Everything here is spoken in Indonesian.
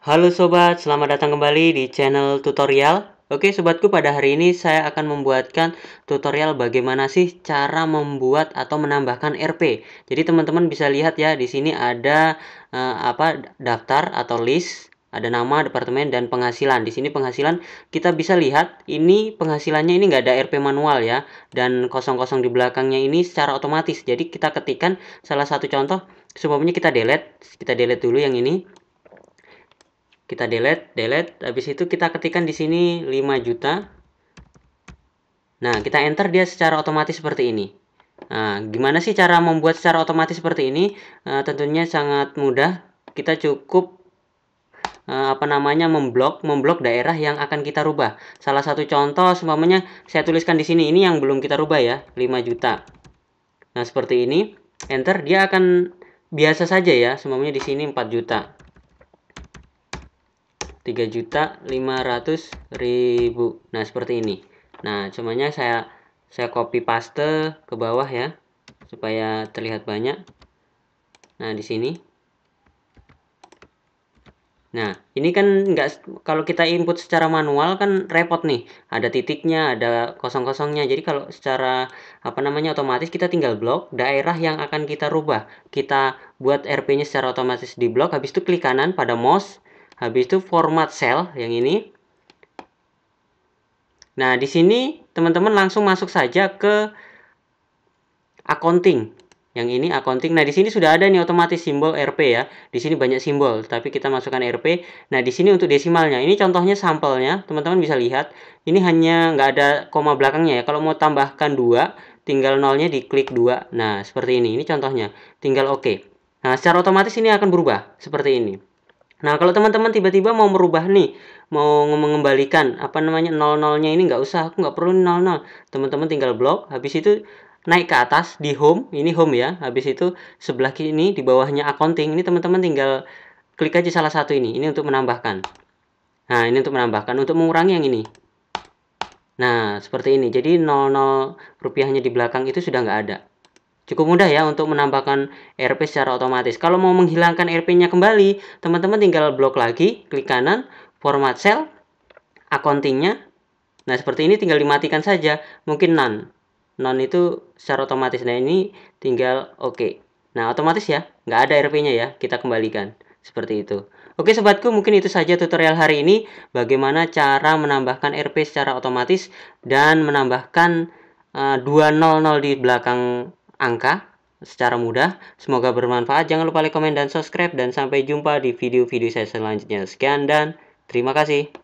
Halo sobat, selamat datang kembali di channel tutorial. Oke sobatku, pada hari ini saya akan membuatkan tutorial bagaimana sih cara membuat atau menambahkan RP. Jadi teman-teman bisa lihat ya, di sini ada eh, apa daftar atau list, ada nama, departemen dan penghasilan. Di sini penghasilan kita bisa lihat ini penghasilannya ini nggak ada RP manual ya dan kosong-kosong di belakangnya ini secara otomatis. Jadi kita ketikkan salah satu contoh, sebabnya kita delete, kita delete dulu yang ini kita delete delete habis itu kita ketikkan di sini 5 juta nah kita enter dia secara otomatis seperti ini nah gimana sih cara membuat secara otomatis seperti ini uh, tentunya sangat mudah kita cukup uh, apa namanya memblok memblok daerah yang akan kita rubah salah satu contoh semuanya saya tuliskan di sini ini yang belum kita rubah ya 5 juta nah seperti ini enter dia akan biasa saja ya semuanya di sini 4 juta 3.500.000. Nah, seperti ini. Nah, cumannya saya saya copy paste ke bawah ya supaya terlihat banyak. Nah, di sini. Nah, ini kan nggak kalau kita input secara manual kan repot nih. Ada titiknya, ada kosong-kosongnya. Jadi kalau secara apa namanya otomatis kita tinggal blok daerah yang akan kita rubah. Kita buat RP-nya secara otomatis di blok habis itu klik kanan pada mouse Habis itu format cell yang ini. Nah, di sini teman-teman langsung masuk saja ke accounting. Yang ini accounting. Nah, di sini sudah ada nih otomatis simbol RP ya. Di sini banyak simbol, tapi kita masukkan RP. Nah, di sini untuk desimalnya. Ini contohnya sampelnya. Teman-teman bisa lihat. Ini hanya nggak ada koma belakangnya ya. Kalau mau tambahkan dua, tinggal nolnya di klik 2. Nah, seperti ini. Ini contohnya. Tinggal oke. OK. Nah, secara otomatis ini akan berubah. Seperti ini. Nah, kalau teman-teman tiba-tiba mau merubah nih, mau mengembalikan apa namanya 00-nya ini nggak usah, aku nggak perlu 00- Teman-teman tinggal blok, habis itu naik ke atas di home, ini home ya. Habis itu sebelah kiri di bawahnya accounting, ini teman-teman tinggal klik aja salah satu ini. Ini untuk menambahkan. Nah, ini untuk menambahkan, untuk mengurangi yang ini. Nah, seperti ini. Jadi 00 rupiahnya di belakang itu sudah nggak ada. Cukup mudah ya untuk menambahkan RP secara otomatis. Kalau mau menghilangkan RP-nya kembali, teman-teman tinggal blok lagi, klik kanan, format cell, accounting-nya. Nah, seperti ini tinggal dimatikan saja, mungkin none. None itu secara otomatis. Nah, ini tinggal oke. Okay. Nah, otomatis ya, nggak ada RP-nya ya, kita kembalikan. Seperti itu. Oke sobatku, mungkin itu saja tutorial hari ini. Bagaimana cara menambahkan RP secara otomatis dan menambahkan uh, eh, 200 di belakang angka secara mudah. Semoga bermanfaat. Jangan lupa like, komen, dan subscribe. Dan sampai jumpa di video-video saya selanjutnya. Sekian dan terima kasih.